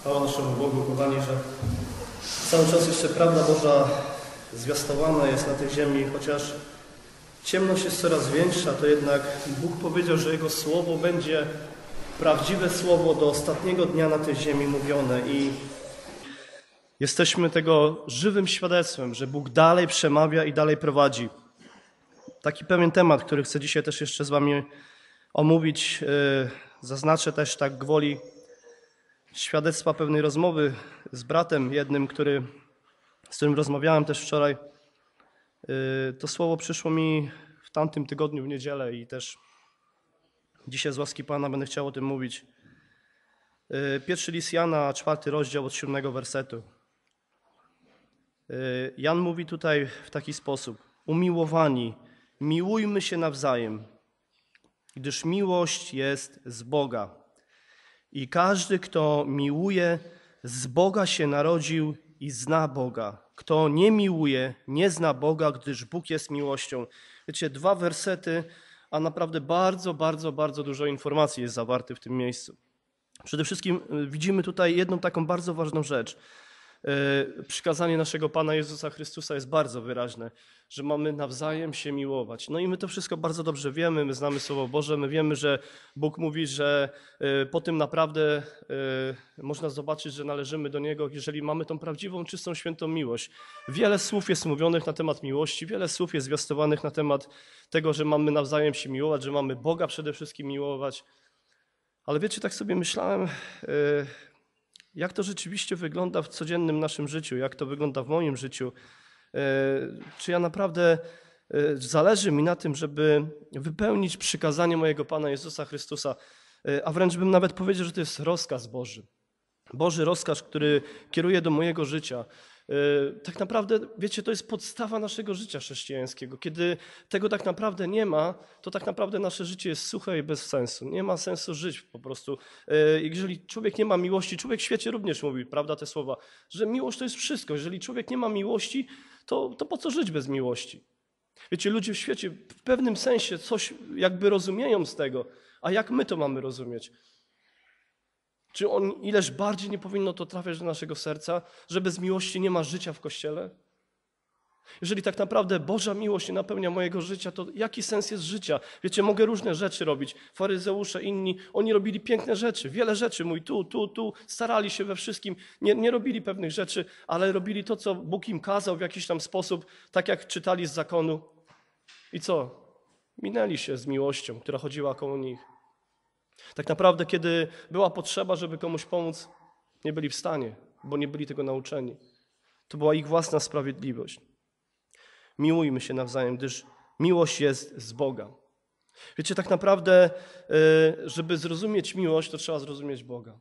Chwała naszemu Bogu, Panie, że cały czas jeszcze prawda Boża zwiastowana jest na tej ziemi, chociaż ciemność jest coraz większa, to jednak Bóg powiedział, że Jego Słowo będzie prawdziwe Słowo do ostatniego dnia na tej ziemi mówione i jesteśmy tego żywym świadectwem, że Bóg dalej przemawia i dalej prowadzi. Taki pewien temat, który chcę dzisiaj też jeszcze z Wami omówić, y, zaznaczę też tak gwoli świadectwa pewnej rozmowy z bratem jednym, który, z którym rozmawiałem też wczoraj. Y, to słowo przyszło mi w tamtym tygodniu, w niedzielę i też dzisiaj z łaski Pana będę chciał o tym mówić. Y, pierwszy list Jana, czwarty rozdział od siódmego wersetu. Y, Jan mówi tutaj w taki sposób. Umiłowani, miłujmy się nawzajem, gdyż miłość jest z Boga. I każdy, kto miłuje, z Boga się narodził i zna Boga. Kto nie miłuje, nie zna Boga, gdyż Bóg jest miłością. Wiecie, dwa wersety, a naprawdę bardzo, bardzo, bardzo dużo informacji jest zawarty w tym miejscu. Przede wszystkim y, widzimy tutaj jedną taką bardzo ważną rzecz. E, przykazanie naszego Pana Jezusa Chrystusa jest bardzo wyraźne, że mamy nawzajem się miłować. No i my to wszystko bardzo dobrze wiemy, my znamy Słowo Boże, my wiemy, że Bóg mówi, że e, po tym naprawdę e, można zobaczyć, że należymy do Niego, jeżeli mamy tą prawdziwą, czystą, świętą miłość. Wiele słów jest mówionych na temat miłości, wiele słów jest zwiastowanych na temat tego, że mamy nawzajem się miłować, że mamy Boga przede wszystkim miłować. Ale wiecie, tak sobie myślałem jak to rzeczywiście wygląda w codziennym naszym życiu, jak to wygląda w moim życiu? E, czy ja naprawdę e, zależy mi na tym, żeby wypełnić przykazanie mojego Pana Jezusa Chrystusa, e, a wręcz bym nawet powiedział, że to jest rozkaz Boży. Boży rozkaz, który kieruje do mojego życia, E, tak naprawdę, wiecie, to jest podstawa naszego życia chrześcijańskiego. Kiedy tego tak naprawdę nie ma, to tak naprawdę nasze życie jest suche i bez sensu. Nie ma sensu żyć po prostu. E, jeżeli człowiek nie ma miłości, człowiek w świecie również mówi, prawda, te słowa, że miłość to jest wszystko. Jeżeli człowiek nie ma miłości, to, to po co żyć bez miłości? Wiecie, ludzie w świecie w pewnym sensie coś jakby rozumieją z tego, a jak my to mamy rozumieć? Czy on ileż bardziej nie powinno to trafiać do naszego serca, że bez miłości nie ma życia w kościele? Jeżeli tak naprawdę Boża miłość nie napełnia mojego życia, to jaki sens jest życia? Wiecie, mogę różne rzeczy robić. Faryzeusze, inni, oni robili piękne rzeczy, wiele rzeczy. Mój tu, tu, tu, starali się we wszystkim. Nie, nie robili pewnych rzeczy, ale robili to, co Bóg im kazał w jakiś tam sposób, tak jak czytali z zakonu. I co? Minęli się z miłością, która chodziła koło nich. Tak naprawdę, kiedy była potrzeba, żeby komuś pomóc, nie byli w stanie, bo nie byli tego nauczeni. To była ich własna sprawiedliwość. Miłujmy się nawzajem, gdyż miłość jest z Boga. Wiecie, tak naprawdę, e, żeby zrozumieć miłość, to trzeba zrozumieć Boga.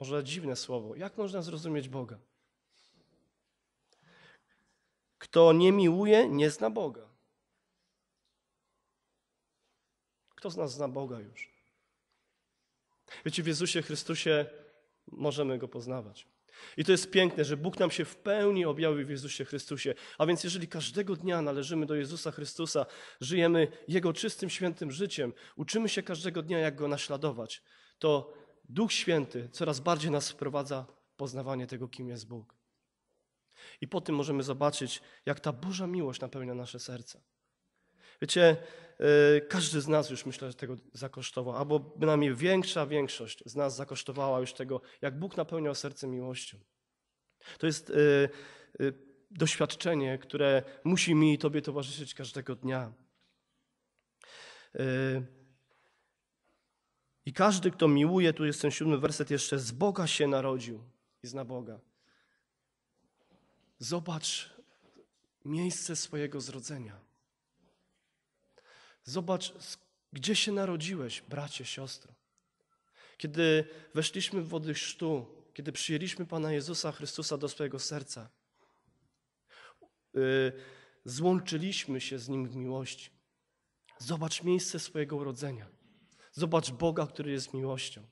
Może dziwne słowo. Jak można zrozumieć Boga? Kto nie miłuje, nie zna Boga. Kto z nas zna Boga już? Wiecie, w Jezusie Chrystusie możemy Go poznawać. I to jest piękne, że Bóg nam się w pełni objawił w Jezusie Chrystusie. A więc jeżeli każdego dnia należymy do Jezusa Chrystusa, żyjemy Jego czystym, świętym życiem, uczymy się każdego dnia, jak Go naśladować, to Duch Święty coraz bardziej nas wprowadza w poznawanie tego, kim jest Bóg. I po tym możemy zobaczyć, jak ta Boża miłość napełnia nasze serca. Wiecie, y, każdy z nas już myślę, że tego zakosztował, albo bynajmniej większa większość z nas zakosztowała już tego, jak Bóg napełniał serce miłością. To jest y, y, doświadczenie, które musi mi i Tobie towarzyszyć każdego dnia. I każdy, kto miłuje, tu jest ten siódmy werset jeszcze, z Boga się narodził i zna Boga. Zobacz miejsce swojego zrodzenia. Zobacz, gdzie się narodziłeś, bracie, siostro. Kiedy weszliśmy w wody chrztu, kiedy przyjęliśmy Pana Jezusa Chrystusa do swojego serca, y, złączyliśmy się z Nim w miłości. Zobacz miejsce swojego urodzenia. Zobacz Boga, który jest miłością.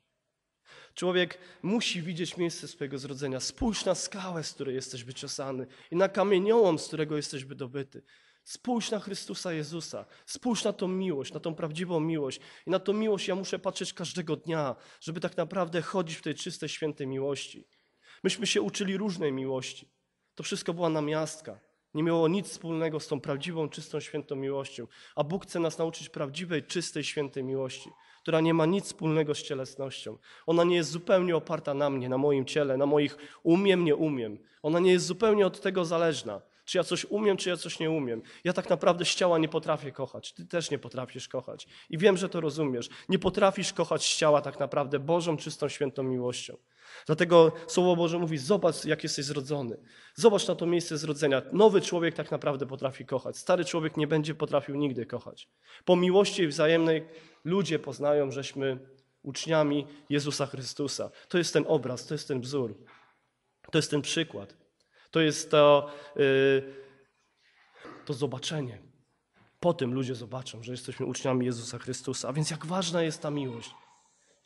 Człowiek musi widzieć miejsce swojego zrodzenia. Spójrz na skałę, z której jesteś wyciosany i na kamieniołom, z którego jesteś wydobyty. Spójrz na Chrystusa Jezusa. Spójrz na tą miłość, na tą prawdziwą miłość. I na tą miłość ja muszę patrzeć każdego dnia, żeby tak naprawdę chodzić w tej czystej, świętej miłości. Myśmy się uczyli różnej miłości. To wszystko była namiastka. Nie miało nic wspólnego z tą prawdziwą, czystą, świętą miłością. A Bóg chce nas nauczyć prawdziwej, czystej, świętej miłości, która nie ma nic wspólnego z cielesnością. Ona nie jest zupełnie oparta na mnie, na moim ciele, na moich umiem, nie umiem. Ona nie jest zupełnie od tego zależna. Czy ja coś umiem, czy ja coś nie umiem. Ja tak naprawdę z ciała nie potrafię kochać. Ty też nie potrafisz kochać. I wiem, że to rozumiesz. Nie potrafisz kochać z ciała tak naprawdę Bożą, czystą, świętą miłością. Dlatego Słowo Boże mówi: Zobacz, jak jesteś zrodzony. Zobacz na to miejsce zrodzenia. Nowy człowiek tak naprawdę potrafi kochać. Stary człowiek nie będzie potrafił nigdy kochać. Po miłości wzajemnej ludzie poznają, żeśmy uczniami Jezusa Chrystusa. To jest ten obraz, to jest ten wzór, to jest ten przykład. To jest to, y, to zobaczenie. Po tym ludzie zobaczą, że jesteśmy uczniami Jezusa Chrystusa. A więc jak ważna jest ta miłość.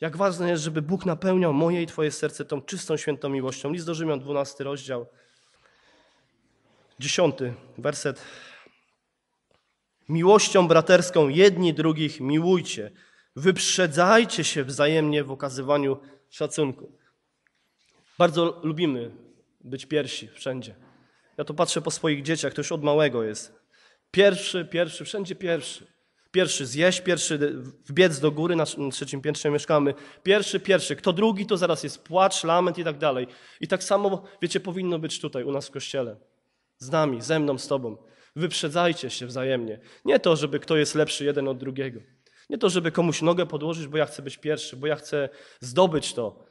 Jak ważne jest, żeby Bóg napełniał moje i Twoje serce tą czystą, świętą miłością. List do Rzymian, 12 rozdział, 10 werset. Miłością braterską jedni drugich miłujcie. Wyprzedzajcie się wzajemnie w okazywaniu szacunku. Bardzo lubimy być pierwsi wszędzie. Ja to patrzę po swoich dzieciach, to już od małego jest. Pierwszy, pierwszy, wszędzie pierwszy. Pierwszy zjeść, pierwszy wbiec do góry, na trzecim piętrze mieszkamy. Pierwszy, pierwszy. Kto drugi, to zaraz jest płacz, lament i tak dalej. I tak samo, wiecie, powinno być tutaj u nas w Kościele. Z nami, ze mną, z Tobą. Wyprzedzajcie się wzajemnie. Nie to, żeby kto jest lepszy jeden od drugiego. Nie to, żeby komuś nogę podłożyć, bo ja chcę być pierwszy, bo ja chcę zdobyć to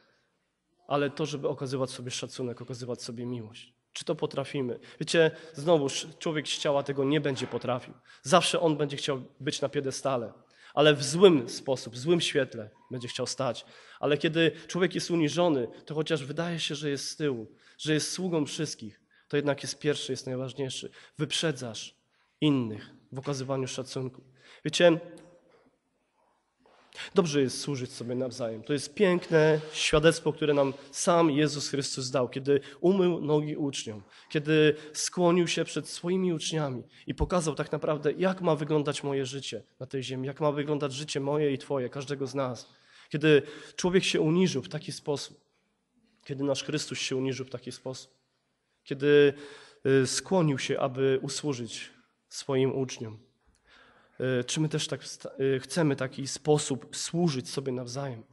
ale to, żeby okazywać sobie szacunek, okazywać sobie miłość. Czy to potrafimy? Wiecie, znowu człowiek z ciała tego nie będzie potrafił. Zawsze on będzie chciał być na piedestale, ale w złym sposób, w złym świetle będzie chciał stać. Ale kiedy człowiek jest uniżony, to chociaż wydaje się, że jest z tyłu, że jest sługą wszystkich, to jednak jest pierwszy, jest najważniejszy. Wyprzedzasz innych w okazywaniu szacunku. Wiecie, Dobrze jest służyć sobie nawzajem. To jest piękne świadectwo, które nam sam Jezus Chrystus dał, kiedy umył nogi uczniom, kiedy skłonił się przed swoimi uczniami i pokazał tak naprawdę, jak ma wyglądać moje życie na tej ziemi, jak ma wyglądać życie moje i Twoje, każdego z nas. Kiedy człowiek się uniżył w taki sposób, kiedy nasz Chrystus się uniżył w taki sposób, kiedy y, skłonił się, aby usłużyć swoim uczniom. Y, czy my też tak y, chcemy taki sposób służyć sobie nawzajem.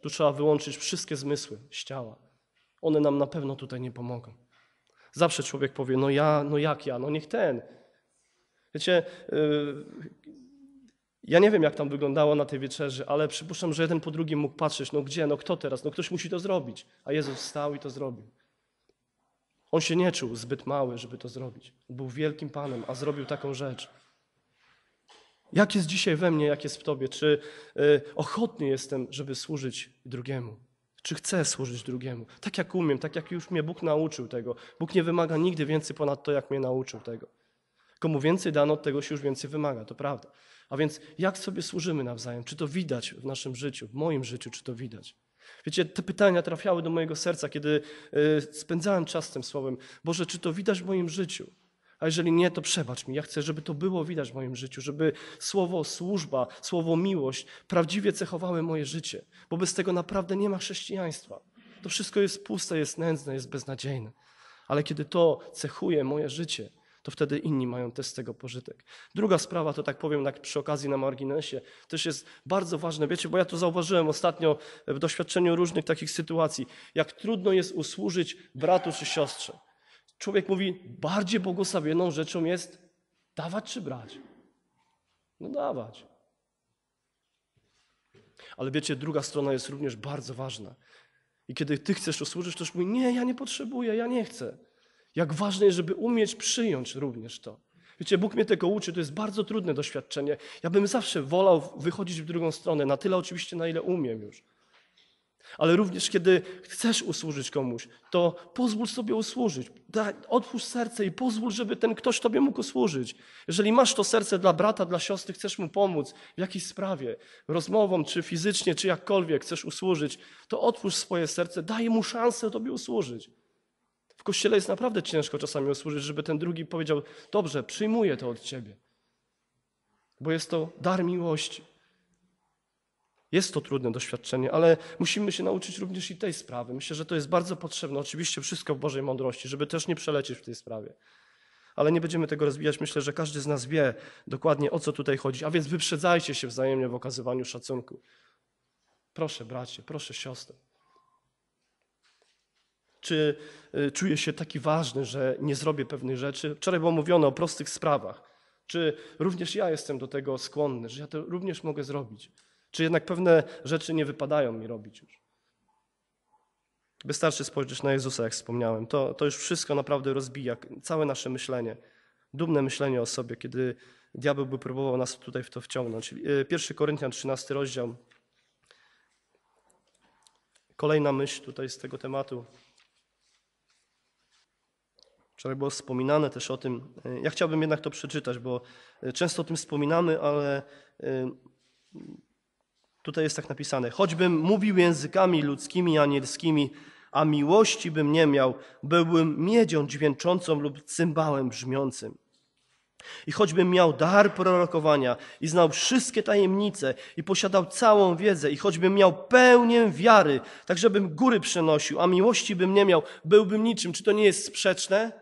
Tu trzeba wyłączyć wszystkie zmysły z ciała. One nam na pewno tutaj nie pomogą. Zawsze człowiek powie, no ja, no jak ja, no niech ten. Wiecie, y, ja nie wiem, jak tam wyglądało na tej wieczerzy, ale przypuszczam, że jeden po drugim mógł patrzeć, no gdzie, no kto teraz, no ktoś musi to zrobić. A Jezus stał i to zrobił. On się nie czuł zbyt mały, żeby to zrobić. Był wielkim Panem, a zrobił taką rzecz. Jak jest dzisiaj we mnie, jak jest w Tobie? Czy y, ochotny jestem, żeby służyć drugiemu? Czy chcę służyć drugiemu? Tak jak umiem, tak jak już mnie Bóg nauczył tego. Bóg nie wymaga nigdy więcej ponad to, jak mnie nauczył tego. Komu więcej dano, tego się już więcej wymaga, to prawda. A więc jak sobie służymy nawzajem? Czy to widać w naszym życiu, w moim życiu, czy to widać? Wiecie, te pytania trafiały do mojego serca, kiedy e, spędzałem czas tym słowem. Boże, czy to widać w moim życiu? A jeżeli nie, to przebacz mi. Ja chcę, żeby to było widać w moim życiu, żeby słowo służba, słowo miłość prawdziwie cechowały moje życie, bo bez tego naprawdę nie ma chrześcijaństwa. To wszystko jest puste, jest nędzne, jest beznadziejne. Ale kiedy to cechuje moje życie, to wtedy inni mają też z tego pożytek. Druga sprawa, to tak powiem tak przy okazji na marginesie, też jest bardzo ważne, wiecie, bo ja to zauważyłem ostatnio w doświadczeniu różnych takich sytuacji, jak trudno jest usłużyć bratu czy siostrze. Człowiek mówi, bardziej błogosławioną rzeczą jest dawać czy brać. No dawać. Ale wiecie, druga strona jest również bardzo ważna. I kiedy ty chcesz usłużyć, to już mówi, nie, ja nie potrzebuję, ja nie chcę. Jak ważne jest, żeby umieć przyjąć również to. Wiecie, Bóg mnie tego uczy, to jest bardzo trudne doświadczenie. Ja bym zawsze wolał wychodzić w drugą stronę, na tyle oczywiście, na ile umiem już. Ale również kiedy chcesz usłużyć komuś, to pozwól sobie usłużyć. Otwórz odpuść serce i pozwól, żeby ten ktoś tobie mógł usłużyć. Jeżeli masz to serce dla brata, dla siostry, chcesz mu pomóc w jakiejś sprawie, rozmową, czy fizycznie, czy jakkolwiek chcesz usłużyć, to otwórz swoje serce, daj mu szansę tobie usłużyć kościele jest naprawdę ciężko czasami usłużyć, żeby ten drugi powiedział: Dobrze, przyjmuję to od ciebie. Bo jest to dar miłości. Jest to trudne doświadczenie, ale musimy się nauczyć również i tej sprawy. Myślę, że to jest bardzo potrzebne. Oczywiście wszystko w Bożej mądrości, żeby też nie przelecieć w tej sprawie. Ale nie będziemy tego rozbijać. Myślę, że każdy z nas wie dokładnie o co tutaj chodzi. A więc wyprzedzajcie się wzajemnie w okazywaniu szacunku. Proszę, bracie, proszę, siostry czy y, czuję się taki ważny, że nie zrobię pewnych rzeczy. Wczoraj było mówione o prostych sprawach. Czy również ja jestem do tego skłonny, że ja to również mogę zrobić? Czy jednak pewne rzeczy nie wypadają mi robić już? Wystarczy spojrzeć na Jezusa, jak wspomniałem. To, to już wszystko naprawdę rozbija całe nasze myślenie, dumne myślenie o sobie, kiedy diabeł by próbował nas tutaj w to wciągnąć. 1 y, Koryntian 13 rozdział. Kolejna myśl tutaj z tego tematu. Wczoraj było wspominane też o tym. E, ja chciałbym jednak to przeczytać, bo e, często o tym wspominamy, ale e, tutaj jest tak napisane: Choćbym mówił językami ludzkimi, i anielskimi, a miłości bym nie miał, byłbym miedzią dźwięczącą lub cymbałem brzmiącym. I choćbym miał dar prorokowania i znał wszystkie tajemnice i posiadał całą wiedzę i choćbym miał pełnię wiary, tak żebym góry przenosił, a miłości bym nie miał, byłbym niczym. Czy to nie jest sprzeczne?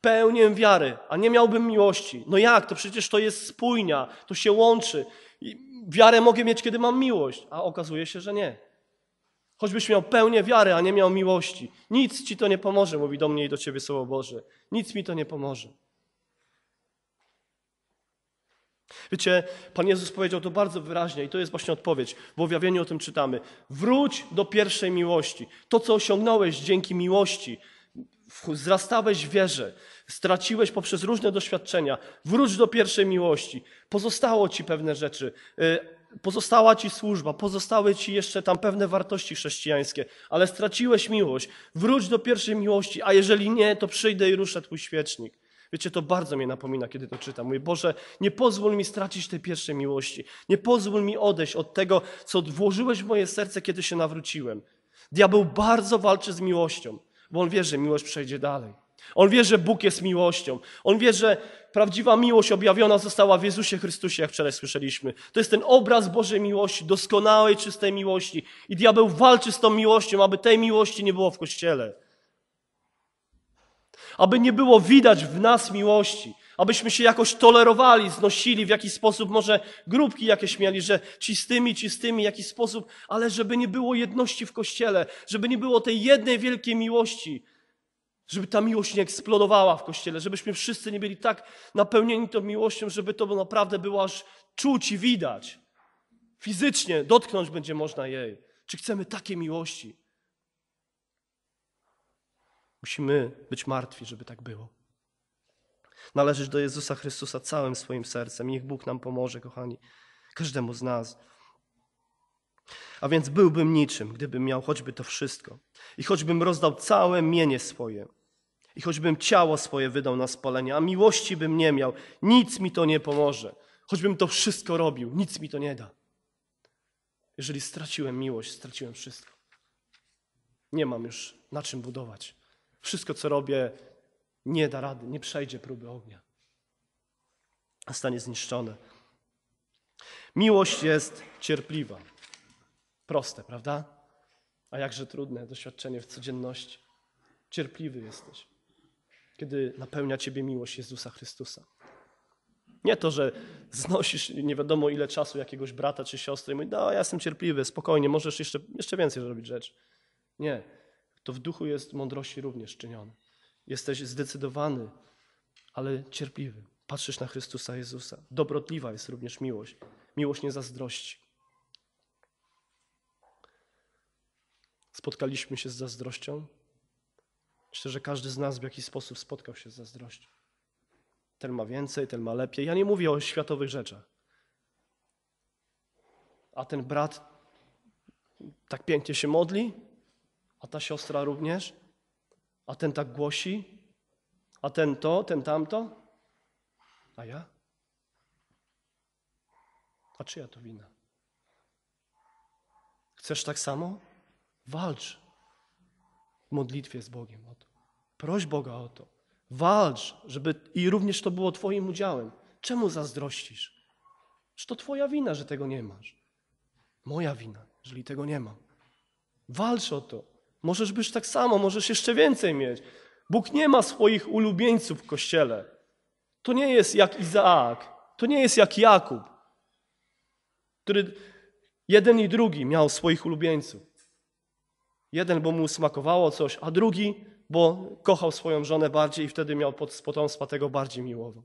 pełnię wiary, a nie miałbym miłości. No jak? To przecież to jest spójnia, to się łączy. I wiarę mogę mieć, kiedy mam miłość, a okazuje się, że nie. Choćbyś miał pełnię wiary, a nie miał miłości. Nic ci to nie pomoże, mówi do mnie i do ciebie Słowo Boże. Nic mi to nie pomoże. Wiecie, Pan Jezus powiedział to bardzo wyraźnie i to jest właśnie odpowiedź. W objawieniu o tym czytamy. Wróć do pierwszej miłości. To, co osiągnąłeś dzięki miłości, wzrastałeś w wierze, straciłeś poprzez różne doświadczenia, wróć do pierwszej miłości, pozostało ci pewne rzeczy, y, pozostała ci służba, pozostały ci jeszcze tam pewne wartości chrześcijańskie, ale straciłeś miłość, wróć do pierwszej miłości, a jeżeli nie, to przyjdę i ruszę twój świecznik. Wiecie, to bardzo mnie napomina, kiedy to czytam. Mój Boże, nie pozwól mi stracić tej pierwszej miłości. Nie pozwól mi odejść od tego, co włożyłeś w moje serce, kiedy się nawróciłem. Diabeł bardzo walczy z miłością. Bo on wie, że miłość przejdzie dalej. On wie, że Bóg jest miłością. On wie, że prawdziwa miłość objawiona została w Jezusie Chrystusie, jak wczoraj słyszeliśmy. To jest ten obraz Bożej miłości, doskonałej, czystej miłości. I diabeł walczy z tą miłością, aby tej miłości nie było w Kościele. Aby nie było widać w nas miłości abyśmy się jakoś tolerowali, znosili w jakiś sposób, może grupki jakieś mieli, że ci z tymi, ci z tymi, jakiś sposób, ale żeby nie było jedności w Kościele, żeby nie było tej jednej wielkiej miłości, żeby ta miłość nie eksplodowała w Kościele, żebyśmy wszyscy nie byli tak napełnieni tą miłością, żeby to naprawdę było aż czuć i widać. Fizycznie dotknąć będzie można jej. Czy chcemy takiej miłości? Musimy być martwi, żeby tak było należyć do Jezusa Chrystusa całym swoim sercem. Niech Bóg nam pomoże, kochani, każdemu z nas. A więc byłbym niczym, gdybym miał choćby to wszystko. I choćbym rozdał całe mienie swoje. I choćbym ciało swoje wydał na spalenie, a miłości bym nie miał, nic mi to nie pomoże. Choćbym to wszystko robił, nic mi to nie da. Jeżeli straciłem miłość, straciłem wszystko. Nie mam już na czym budować. Wszystko, co robię, nie da rady, nie przejdzie próby ognia, a stanie zniszczone. Miłość jest cierpliwa. Proste, prawda? A jakże trudne doświadczenie w codzienności. Cierpliwy jesteś, kiedy napełnia Ciebie miłość Jezusa Chrystusa. Nie to, że znosisz nie wiadomo ile czasu jakiegoś brata czy siostry i mówisz, no ja jestem cierpliwy, spokojnie, możesz jeszcze, jeszcze więcej zrobić rzecz. Nie, to w duchu jest mądrości również czynione. Jesteś zdecydowany, ale cierpliwy. Patrzysz na Chrystusa Jezusa. Dobrotliwa jest również miłość. Miłość nie zazdrości. Spotkaliśmy się z zazdrością. Myślę, że każdy z nas w jakiś sposób spotkał się z zazdrością. Ten ma więcej, ten ma lepiej. Ja nie mówię o światowych rzeczach. A ten brat tak pięknie się modli, a ta siostra również. A ten tak głosi, a ten to, ten tamto, a ja? A czyja to wina? Chcesz tak samo? Walcz w modlitwie z Bogiem o to. Proś Boga o to. Walcz, żeby i również to było Twoim udziałem. Czemu zazdrościsz? Czy to Twoja wina, że tego nie masz? Moja wina, jeżeli tego nie mam. Walcz o to. Możesz być tak samo, możesz jeszcze więcej mieć. Bóg nie ma swoich ulubieńców w kościele. To nie jest jak Izaak, to nie jest jak Jakub, który jeden i drugi miał swoich ulubieńców. Jeden, bo mu smakowało coś, a drugi, bo kochał swoją żonę bardziej i wtedy miał pod potomstwa tego bardziej miłował,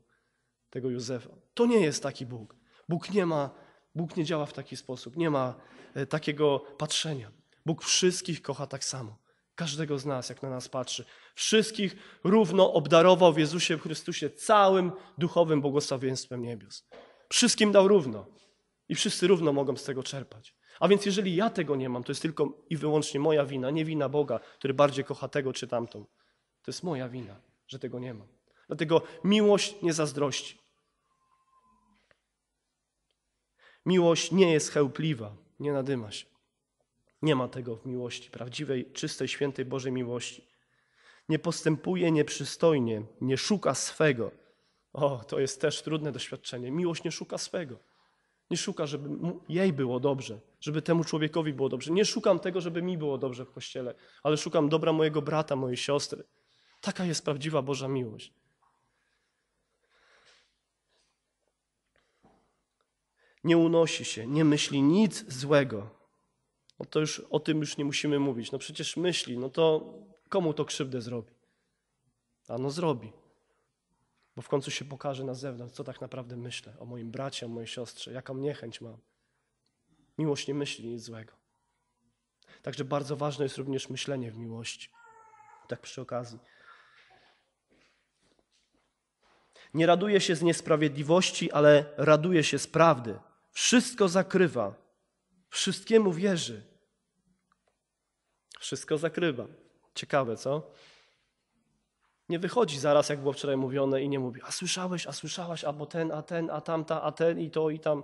tego Józefa. To nie jest taki Bóg. Bóg nie ma, Bóg nie działa w taki sposób, nie ma e, takiego patrzenia. Bóg wszystkich kocha tak samo. Każdego z nas, jak na nas patrzy. Wszystkich równo obdarował w Jezusie w Chrystusie całym duchowym błogosławieństwem niebios. Wszystkim dał równo. I wszyscy równo mogą z tego czerpać. A więc jeżeli ja tego nie mam, to jest tylko i wyłącznie moja wina, nie wina Boga, który bardziej kocha tego czy tamtą. To jest moja wina, że tego nie mam. Dlatego miłość nie zazdrości. Miłość nie jest chełpliwa, nie nadyma się. Nie ma tego w miłości, prawdziwej, czystej, świętej Bożej miłości. Nie postępuje nieprzystojnie, nie szuka swego. O, to jest też trudne doświadczenie. Miłość nie szuka swego. Nie szuka, żeby jej było dobrze, żeby temu człowiekowi było dobrze. Nie szukam tego, żeby mi było dobrze w kościele, ale szukam dobra mojego brata, mojej siostry. Taka jest prawdziwa Boża miłość. Nie unosi się, nie myśli nic złego, no to już o tym już nie musimy mówić. No przecież myśli, no to komu to krzywdę zrobi? A no zrobi. Bo w końcu się pokaże na zewnątrz, co tak naprawdę myślę o moim bracie, o mojej siostrze, jaką niechęć mam. Miłość nie myśli nic złego. Także bardzo ważne jest również myślenie w miłości. Tak przy okazji. Nie raduje się z niesprawiedliwości, ale raduje się z prawdy. Wszystko zakrywa, Wszystkiemu wierzy. Wszystko zakrywa. Ciekawe, co? Nie wychodzi zaraz, jak było wczoraj mówione, i nie mówi, a słyszałeś, a słyszałaś, albo ten, a ten, a tamta, a ten, i to, i tam.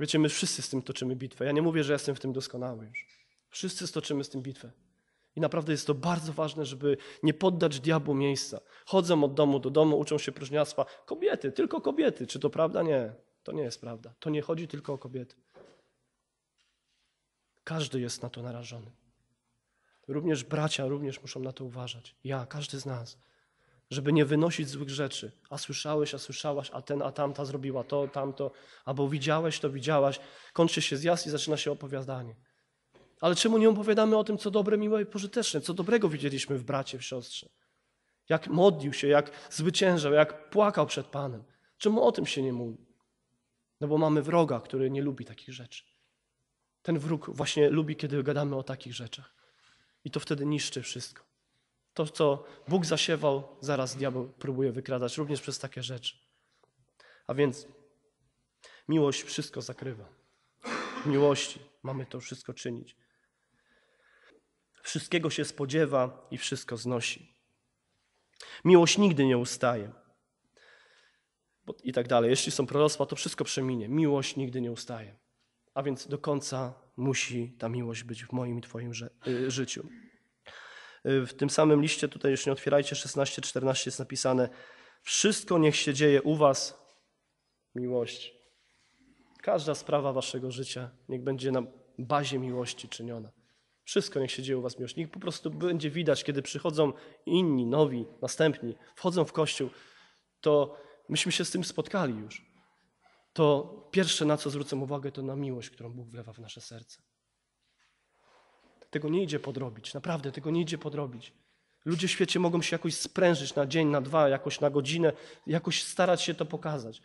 Wiecie, my wszyscy z tym toczymy bitwę. Ja nie mówię, że jestem w tym doskonały już. Wszyscy stoczymy z tym bitwę. I naprawdę jest to bardzo ważne, żeby nie poddać diabłu miejsca. Chodzą od domu do domu, uczą się próżniactwa. Kobiety, tylko kobiety. Czy to prawda? Nie. To nie jest prawda. To nie chodzi tylko o kobiety. Każdy jest na to narażony. Również bracia również muszą na to uważać. Ja, każdy z nas. Żeby nie wynosić złych rzeczy. A słyszałeś, a słyszałaś, a ten, a tamta zrobiła to, tamto. Albo widziałeś, to widziałaś. Kończy się zjazd i zaczyna się opowiadanie. Ale czemu nie opowiadamy o tym, co dobre, miłe i pożyteczne? Co dobrego widzieliśmy w bracie, w siostrze? Jak modlił się, jak zwyciężał, jak płakał przed Panem. Czemu o tym się nie mówi? No bo mamy wroga, który nie lubi takich rzeczy. Ten wróg właśnie lubi, kiedy gadamy o takich rzeczach. I to wtedy niszczy wszystko. To, co Bóg zasiewał, zaraz diabeł próbuje wykradać, również przez takie rzeczy. A więc miłość wszystko zakrywa. W miłości mamy to wszystko czynić. Wszystkiego się spodziewa i wszystko znosi. Miłość nigdy nie ustaje. I tak dalej. Jeśli są proroctwa, to wszystko przeminie. Miłość nigdy nie ustaje a więc do końca musi ta miłość być w moim i Twoim y, życiu. Y, w tym samym liście, tutaj już nie otwierajcie, 16-14 jest napisane: Wszystko niech się dzieje u Was, miłość. Każda sprawa Waszego życia niech będzie na bazie miłości czyniona. Wszystko niech się dzieje u Was miłość. Niech po prostu będzie widać, kiedy przychodzą inni, nowi, następni, wchodzą w kościół, to myśmy się z tym spotkali już to pierwsze, na co zwrócę uwagę, to na miłość, którą Bóg wlewa w nasze serce. Tego nie idzie podrobić, naprawdę, tego nie idzie podrobić. Ludzie w świecie mogą się jakoś sprężyć na dzień, na dwa, jakoś na godzinę, jakoś starać się to pokazać.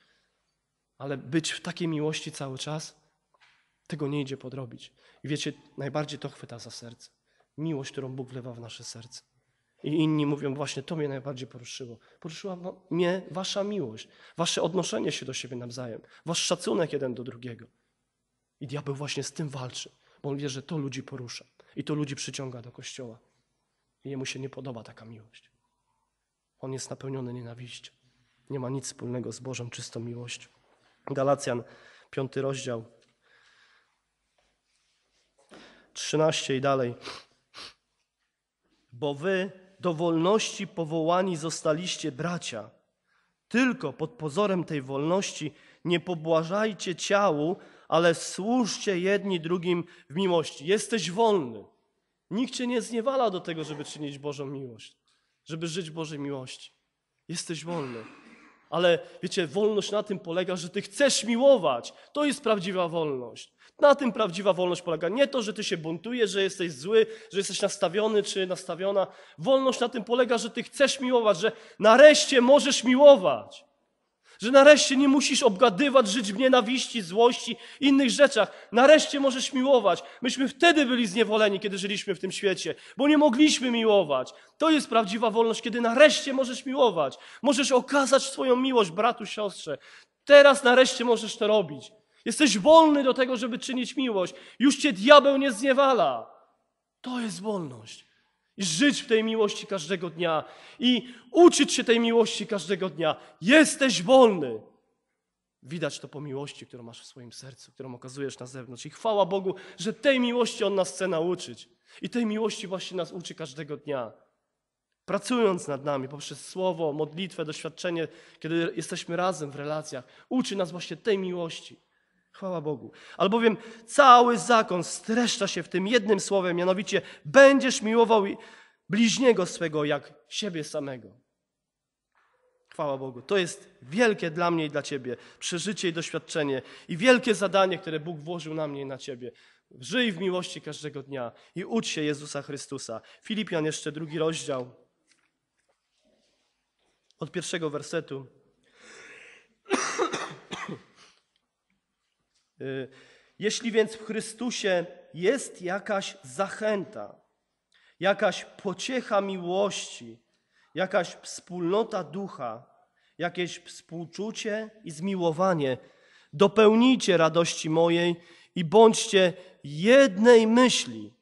Ale być w takiej miłości cały czas, tego nie idzie podrobić. I wiecie, najbardziej to chwyta za serce. Miłość, którą Bóg wlewa w nasze serce. I inni mówią, właśnie to mnie najbardziej poruszyło. Poruszyła mnie wasza miłość, wasze odnoszenie się do siebie nawzajem, wasz szacunek jeden do drugiego. I diabeł właśnie z tym walczy, bo on wie, że to ludzi porusza i to ludzi przyciąga do kościoła. I jemu się nie podoba taka miłość. On jest napełniony nienawiścią. Nie ma nic wspólnego z Bożą czystą miłością. Galacjan, piąty rozdział, 13 i dalej. Bo wy do wolności powołani zostaliście bracia. Tylko pod pozorem tej wolności nie pobłażajcie ciału, ale służcie jedni drugim w miłości. Jesteś wolny. Nikt cię nie zniewala do tego, żeby czynić Bożą miłość, żeby żyć Bożej miłości. Jesteś wolny. Ale wiecie, wolność na tym polega, że ty chcesz miłować. To jest prawdziwa wolność. Na tym prawdziwa wolność polega. Nie to, że ty się buntujesz, że jesteś zły, że jesteś nastawiony czy nastawiona. Wolność na tym polega, że ty chcesz miłować, że nareszcie możesz miłować. Że nareszcie nie musisz obgadywać żyć w nienawiści, złości, innych rzeczach. Nareszcie możesz miłować. Myśmy wtedy byli zniewoleni, kiedy żyliśmy w tym świecie, bo nie mogliśmy miłować. To jest prawdziwa wolność, kiedy nareszcie możesz miłować. Możesz okazać swoją miłość bratu, siostrze. Teraz nareszcie możesz to robić. Jesteś wolny do tego, żeby czynić miłość. Już cię diabeł nie zniewala. To jest wolność. I żyć w tej miłości każdego dnia. I uczyć się tej miłości każdego dnia. Jesteś wolny. Widać to po miłości, którą masz w swoim sercu, którą okazujesz na zewnątrz. I chwała Bogu, że tej miłości On nas chce nauczyć. I tej miłości właśnie nas uczy każdego dnia. Pracując nad nami poprzez słowo, modlitwę, doświadczenie, kiedy jesteśmy razem w relacjach, uczy nas właśnie tej miłości. Chwała Bogu. Albowiem cały zakon streszcza się w tym jednym słowem, mianowicie będziesz miłował bliźniego swego jak siebie samego. Chwała Bogu. To jest wielkie dla mnie i dla Ciebie przeżycie i doświadczenie i wielkie zadanie, które Bóg włożył na mnie i na Ciebie. Żyj w miłości każdego dnia i ucz się Jezusa Chrystusa. Filipian jeszcze drugi rozdział od pierwszego wersetu. Y, jeśli więc w Chrystusie jest jakaś zachęta, jakaś pociecha miłości, jakaś wspólnota ducha, jakieś współczucie i zmiłowanie, dopełnijcie radości mojej i bądźcie jednej myśli,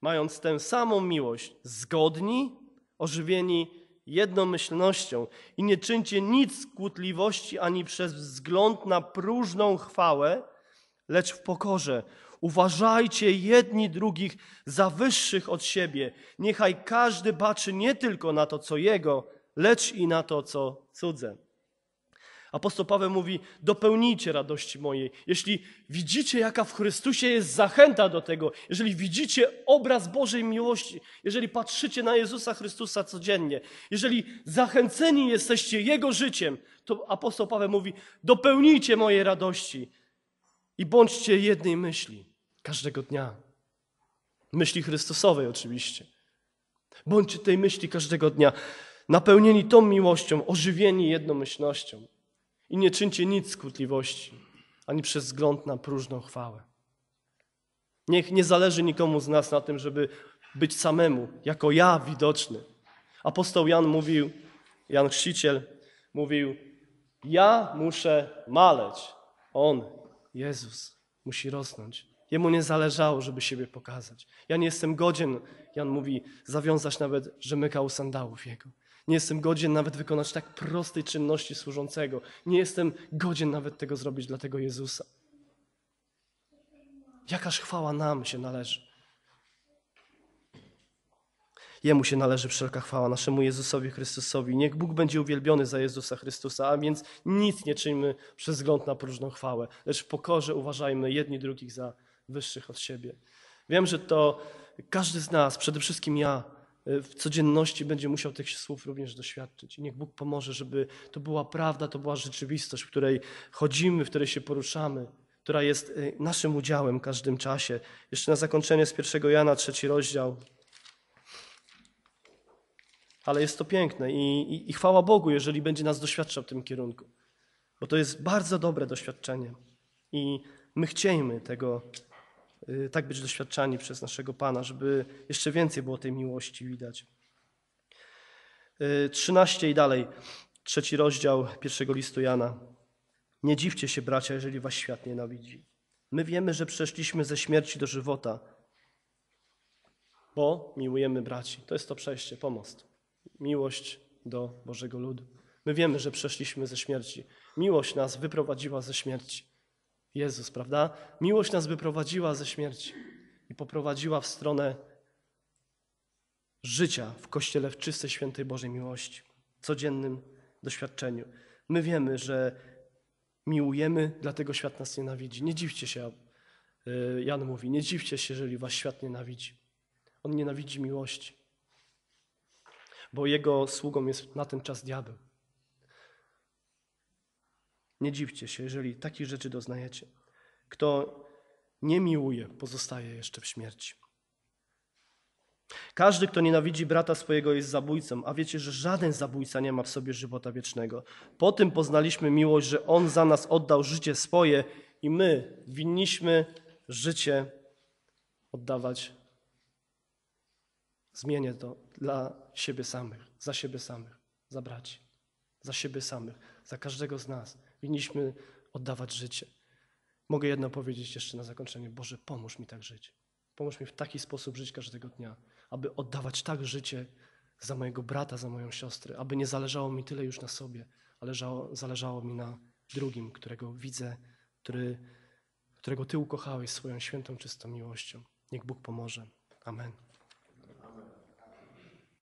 mając tę samą miłość, zgodni, ożywieni jednomyślnością i nie czyńcie nic kłótliwości ani przez wzgląd na próżną chwałę, lecz w pokorze. Uważajcie jedni drugich za wyższych od siebie. Niechaj każdy baczy nie tylko na to, co jego, lecz i na to, co cudze. Apostoł Paweł mówi: Dopełnijcie radości mojej. Jeśli widzicie, jaka w Chrystusie jest zachęta do tego, jeżeli widzicie obraz Bożej miłości, jeżeli patrzycie na Jezusa Chrystusa codziennie, jeżeli zachęceni jesteście Jego życiem, to apostoł Paweł mówi: Dopełnijcie mojej radości i bądźcie jednej myśli każdego dnia. Myśli Chrystusowej, oczywiście. Bądźcie tej myśli każdego dnia napełnieni tą miłością, ożywieni jednomyślnością i nie czyńcie nic skutliwości, ani przez wzgląd na próżną chwałę. Niech nie zależy nikomu z nas na tym, żeby być samemu, jako ja widoczny. Apostoł Jan mówił, Jan Chrzciciel mówił, ja muszę maleć, on, Jezus, musi rosnąć. Jemu nie zależało, żeby siebie pokazać. Ja nie jestem godzien, Jan mówi, zawiązać nawet mykał sandałów jego. Nie jestem godzien nawet wykonać tak prostej czynności służącego. Nie jestem godzien nawet tego zrobić dla tego Jezusa. Jakaż chwała nam się należy. Jemu się należy wszelka chwała, naszemu Jezusowi Chrystusowi. Niech Bóg będzie uwielbiony za Jezusa Chrystusa, a więc nic nie czyńmy przez wzgląd na próżną chwałę, lecz w pokorze uważajmy jedni drugich za wyższych od siebie. Wiem, że to każdy z nas, przede wszystkim ja, E, w codzienności będzie musiał tych słów również doświadczyć. I niech Bóg pomoże, żeby to była prawda, to była rzeczywistość, w której chodzimy, w której się poruszamy, która jest e, naszym udziałem w każdym czasie. Jeszcze na zakończenie z pierwszego Jana, trzeci rozdział. Ale jest to piękne i, i, i chwała Bogu, jeżeli będzie nas doświadczał w tym kierunku, bo to jest bardzo dobre doświadczenie i my chciejmy tego Y, tak być doświadczani przez naszego Pana, żeby jeszcze więcej było tej miłości widać. 13 y, i dalej, trzeci rozdział pierwszego listu Jana. Nie dziwcie się, bracia, jeżeli was świat nienawidzi. My wiemy, że przeszliśmy ze śmierci do żywota, bo miłujemy braci. To jest to przejście, pomost. Miłość do Bożego ludu. My wiemy, że przeszliśmy ze śmierci. Miłość nas wyprowadziła ze śmierci. Jezus, prawda? Miłość nas wyprowadziła ze śmierci i poprowadziła w stronę życia w Kościele w czystej, świętej Bożej miłości, codziennym doświadczeniu. My wiemy, że miłujemy, dlatego świat nas nienawidzi. Nie dziwcie się, y, Jan mówi, nie dziwcie się, jeżeli was świat nienawidzi. On nienawidzi miłości, bo jego sługą jest na ten czas diabeł. Nie dziwcie się, jeżeli takich rzeczy doznajecie. Kto nie miłuje, pozostaje jeszcze w śmierci. Każdy, kto nienawidzi brata swojego, jest zabójcą, a wiecie, że żaden zabójca nie ma w sobie żywota wiecznego. Po tym poznaliśmy miłość, że On za nas oddał życie swoje i my winniśmy życie oddawać. Zmienię to dla siebie samych, za siebie samych, za braci, za siebie samych, za każdego z nas. Winniśmy oddawać życie. Mogę jedno powiedzieć jeszcze na zakończenie. Boże, pomóż mi tak żyć. Pomóż mi w taki sposób żyć każdego dnia, aby oddawać tak życie za mojego brata, za moją siostrę, aby nie zależało mi tyle już na sobie, ale zależało mi na drugim, którego widzę, który, którego Ty ukochałeś swoją świętą, czystą miłością. Niech Bóg pomoże. Amen.